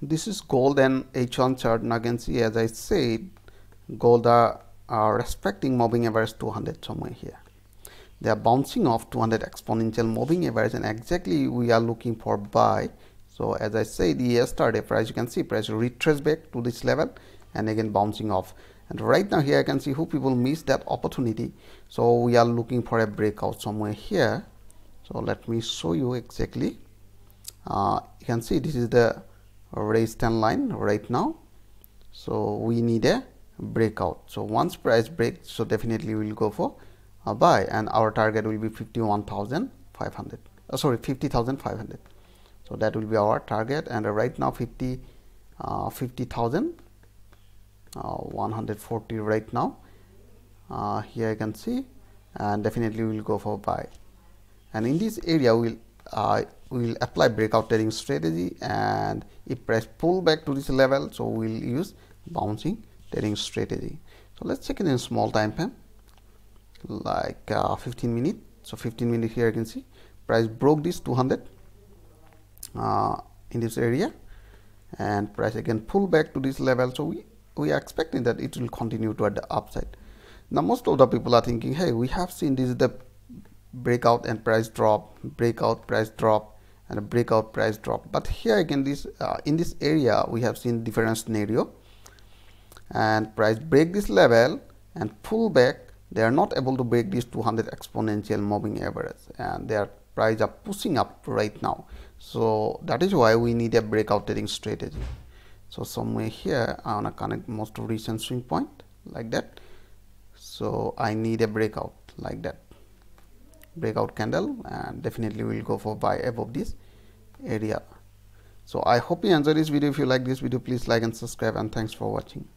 This is gold and H1 chart. Now you can see, as I said, gold are, are respecting moving average 200 somewhere here. They are bouncing off 200 exponential moving average and exactly we are looking for buy. So as I said yesterday, price you can see price retrace back to this level and again bouncing off. And right now here I can see who people missed that opportunity. So we are looking for a breakout somewhere here. So let me show you exactly. Uh, you can see this is the raise 10 line right now so we need a breakout so once price breaks so definitely we'll go for a buy and our target will be 51500 uh, sorry 50500 so that will be our target and uh, right now 50 uh, 50000 uh, 140 right now uh, here you can see and definitely we will go for buy and in this area we'll uh, we will apply breakout trading strategy and if price pull back to this level so we will use bouncing trading strategy so let's check it in small time frame like uh, 15 minutes. so 15 minutes here you can see price broke this 200 uh, in this area and price again pull back to this level so we we are expecting that it will continue toward the upside now most of the people are thinking hey we have seen this is the breakout and price drop breakout price drop and a breakout price drop but here again this uh, in this area we have seen different scenario and price break this level and pull back they are not able to break this 200 exponential moving average and their price are pushing up right now so that is why we need a breakout trading strategy so somewhere here i want to connect most recent swing point like that so i need a breakout like that breakout candle and definitely we will go for buy above this area so i hope you enjoyed this video if you like this video please like and subscribe and thanks for watching